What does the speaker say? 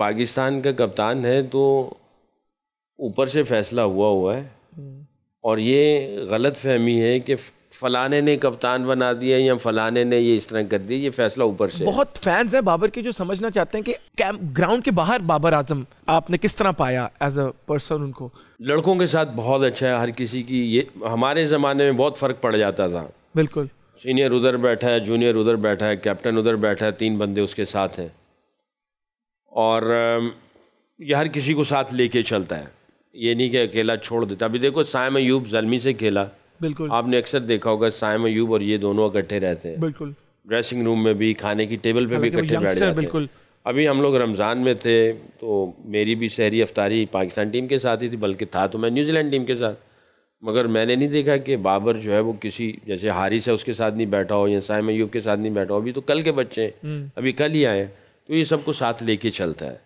पाकिस्तान का कप्तान है तो ऊपर से फैसला हुआ हुआ है हम्म। और ये गलत फहमी है कि फलाने ने कप्तान बना दिया या फलाने ने ये इस तरह कर दिया ये फैसला ऊपर से बहुत फैंस हैं बाबर के जो समझना चाहते हैं कि कैम ग्राउंड के बाहर बाबर आजम आपने किस तरह पाया एज अ पर्सन उनको लड़कों के साथ बहुत अच्छा है हर किसी की ये हमारे ज़माने में बहुत फ़र्क पड़ जाता था बिल्कुल सीनियर उधर बैठा है जूनियर उधर बैठा है कैप्टन उधर बैठा है तीन बंदे उसके साथ हैं और ये हर किसी को साथ लेके चलता है ये नहीं कि अकेला छोड़ देता अभी देखो सायम अयूब जलमी से खेला बिल्कुल आपने अक्सर देखा होगा सायम अयूब और ये दोनों इकट्ठे रहते हैं बिल्कुल ड्रेसिंग रूम में भी खाने की टेबल पे भी इकट्ठे बैठे बिल्कुल अभी हम लोग रमज़ान में थे तो मेरी भी शहरी अफ्तारी पाकिस्तान टीम के साथ ही थी बल्कि था तो मैं न्यूजीलैंड टीम के साथ मगर मैंने नहीं देखा कि बाबर जो है वो किसी जैसे हारिस है उसके साथ नहीं बैठा हो या साइम अयूब के साथ नहीं बैठा हो अभी तो कल के बच्चे हैं हम्म। अभी कल ही आए हैं तो ये सबको साथ लेके चलता है